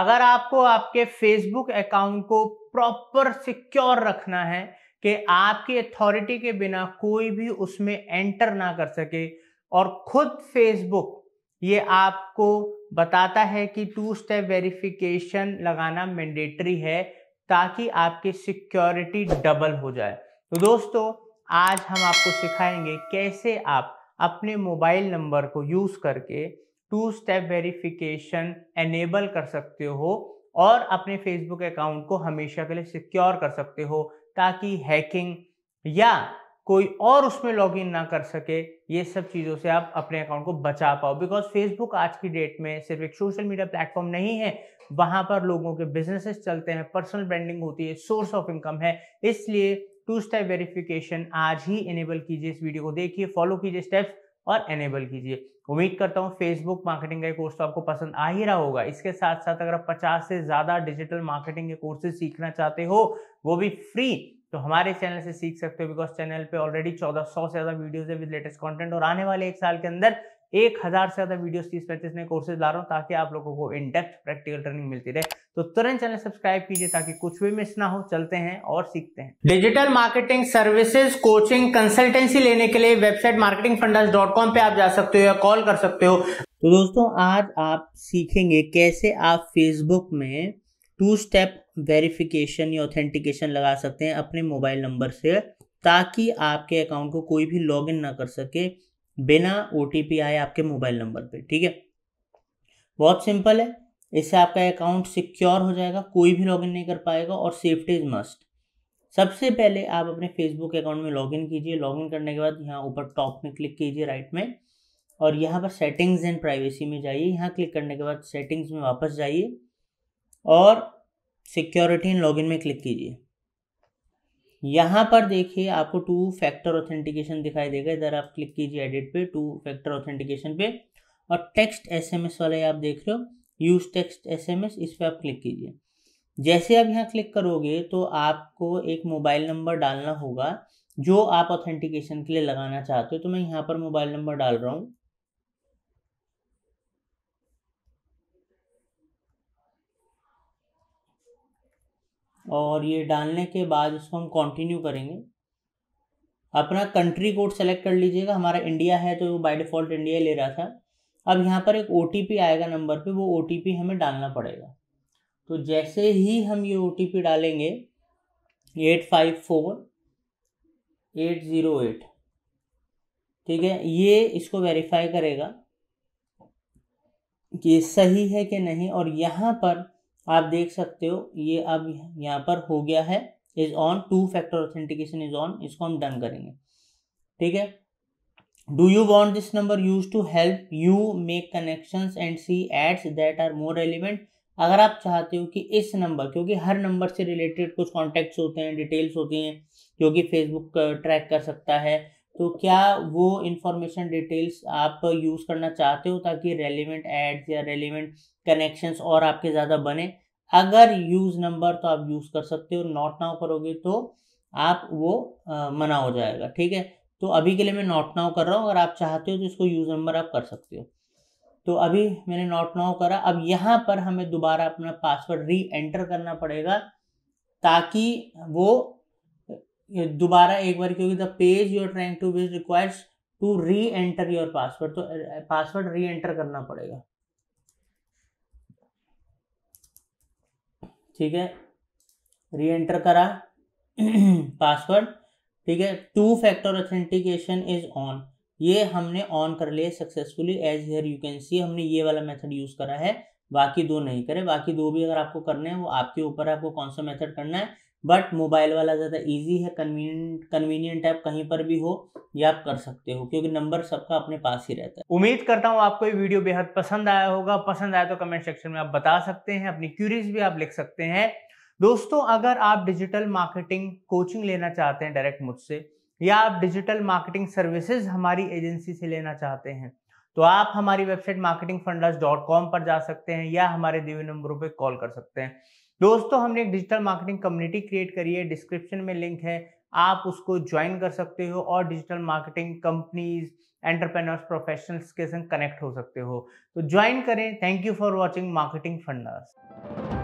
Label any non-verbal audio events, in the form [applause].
अगर आपको आपके फेसबुक अकाउंट को प्रॉपर सिक्योर रखना है कि आपकी अथॉरिटी के बिना कोई भी उसमें एंटर ना कर सके और खुद फेसबुक ये आपको बताता है कि टू स्टेप वेरिफिकेशन लगाना मैंडेटरी है ताकि आपकी सिक्योरिटी डबल हो जाए तो दोस्तों आज हम आपको सिखाएंगे कैसे आप अपने मोबाइल नंबर को यूज़ करके टू स्टेप वेरिफिकेशन एनेबल कर सकते हो और अपने फेसबुक अकाउंट को हमेशा के लिए सिक्योर कर सकते हो ताकि हैकिंग या कोई और उसमें लॉग इन ना कर सके ये सब चीज़ों से आप अपने अकाउंट को बचा पाओ बिकॉज फेसबुक आज की डेट में सिर्फ एक सोशल मीडिया प्लेटफॉर्म नहीं है वहाँ पर लोगों के बिजनेसेस चलते हैं पर्सनल ब्रांडिंग होती है सोर्स ऑफ इनकम है इसलिए टू स्टेप वेरिफिकेशन आज ही इनेबल कीजिए इस वीडियो को देखिए फॉलो कीजिए स्टेप्स और एनेबल कीजिए उम्मीद करता हूँ फेसबुक मार्केटिंग का कोर्स तो आपको पसंद आ ही रहा होगा इसके साथ साथ अगर आप पचास से ज़्यादा डिजिटल मार्केटिंग के कोर्सेज सीखना चाहते हो वो भी फ्री तो हमारे चैनल से सीख सकते हो बिकॉज चैनल पे ऑलरेडी 1400 से ज़्यादा वीडियोस है विद लेटेस्ट कंटेंट और आने वाले एक साल के अंदर एक हज़ार से ज़्यादा वीडियोस तीस पैंतीस नए कोर्सेज ला रहा हूँ ताकि आप लोगों को इन डेप्थ प्रैक्टिकल ट्रेनिंग मिलती रहे तो तुरंत चैनल सब्सक्राइब कीजिए ताकि कुछ भी मिस ना हो चलते हैं और सीखते हैं digital marketing services coaching consultancy लेने के लिए वेबसाइट मार्केटिंग कॉम पे आप जा सकते हो या कॉल कर सकते हो तो दोस्तों आज आप सीखेंगे कैसे आप फेसबुक में टू स्टेप वेरिफिकेशन या ऑथेंटिकेशन लगा सकते हैं अपने मोबाइल नंबर से ताकि आपके अकाउंट को कोई भी इन ना कर सके बिना ओ आए आपके मोबाइल नंबर पे ठीक है बहुत सिंपल है इससे आपका अकाउंट सिक्योर हो जाएगा कोई भी लॉगिन नहीं कर पाएगा और सेफ्टी इज मस्ट सबसे पहले आप अपने फेसबुक अकाउंट में लॉगिन कीजिए लॉगिन करने के बाद यहाँ ऊपर टॉप में क्लिक कीजिए राइट में और यहाँ पर सेटिंग्स एंड प्राइवेसी में जाइए यहाँ क्लिक करने के बाद सेटिंग्स में वापस जाइए और सिक्योरिटी इन लॉगिन में क्लिक कीजिए यहाँ पर देखिए आपको टू फैक्टर ऑथेंटिकेशन दिखाई देगा इधर आप क्लिक कीजिए एडिट पे टू फैक्टर ऑथेंटिकेशन पे और टेक्स्ट एसएमएस वाले आप देख रहे हो यूज टेक्स्ट एसएमएस इस पर आप क्लिक कीजिए जैसे आप यहाँ क्लिक करोगे तो आपको एक मोबाइल नंबर डालना होगा जो आप ऑथेंटिकेशन के लिए लगाना चाहते हो तो मैं यहाँ पर मोबाइल नंबर डाल रहा हूँ और ये डालने के बाद इसको हम कंटिन्यू करेंगे अपना कंट्री कोड सेलेक्ट कर लीजिएगा हमारा इंडिया है तो बाय डिफ़ॉल्ट इंडिया ले रहा था अब यहाँ पर एक ओ आएगा नंबर पे वो ओ हमें डालना पड़ेगा तो जैसे ही हम ये ओ डालेंगे eight five four eight zero eight ठीक है ये इसको वेरीफाई करेगा कि सही है कि नहीं और यहाँ पर आप देख सकते हो ये अब यहाँ पर हो गया है is on two factor authentication is on इसको हम डन करेंगे ठीक है do you want this number used to help you make connections and see ads that are more relevant अगर आप चाहते हो कि इस नंबर क्योंकि हर नंबर से रिलेटेड कुछ कॉन्टैक्ट्स होते हैं डिटेल्स होती हैं जो कि फेसबुक ट्रैक कर सकता है तो क्या वो इन्फॉर्मेशन डिटेल्स आप यूज़ करना चाहते हो ताकि रेलिवेंट एड्स या रेलिवेंट कनेक्शंस और आपके ज़्यादा बने अगर यूज़ नंबर तो आप यूज़ कर सकते हो नॉट नाउ करोगे तो आप वो आ, मना हो जाएगा ठीक है तो अभी के लिए मैं नॉट नाउ कर रहा हूँ अगर आप चाहते हो तो इसको यूज़ नंबर आप कर सकते हो तो अभी मैंने नॉट नाउ करा अब यहाँ पर हमें दोबारा अपना पासवर्ड री एंटर करना पड़ेगा ताकि वो दोबारा एक बार क्योंकि the page you're trying to view requires to re enter your password तो पासवर्ड री एंटर करना पड़ेगा ठीक है री एंटर करा पासवर्ड [clears throat] ठीक है two factor authentication is on ये हमने ऑन कर लिए successfully as here you can see हमने ये वाला मेथड यूज करा है बाकी दो नहीं करे बाकी दो भी अगर आपको करने हैं वो आपके ऊपर है आपको कौन सा मेथड करना है बट मोबाइल वाला ज़्यादा इजी है कन्वीनियंट कन्वीनियंट ऐप कहीं पर भी हो या आप कर सकते हो क्योंकि नंबर सबका अपने पास ही रहता है उम्मीद करता हूँ आपको ये वीडियो बेहद पसंद आया होगा पसंद आया तो कमेंट सेक्शन में आप बता सकते हैं अपनी क्यूरीज भी आप लिख सकते हैं दोस्तों अगर आप डिजिटल मार्केटिंग कोचिंग लेना चाहते हैं डायरेक्ट मुझसे या आप डिजिटल मार्केटिंग सर्विसेज हमारी एजेंसी से लेना चाहते हैं तो आप हमारी वेबसाइट मार्केटिंग पर जा सकते हैं या हमारे दिव्य नंबरों पर कॉल कर सकते हैं दोस्तों हमने एक डिजिटल मार्केटिंग कम्युनिटी क्रिएट करी है डिस्क्रिप्शन में लिंक है आप उसको ज्वाइन कर सकते हो और digital marketing companies entrepreneurs professionals के संग कनेक्ट हो सकते हो तो ज्वाइन करें thank you for watching marketing funders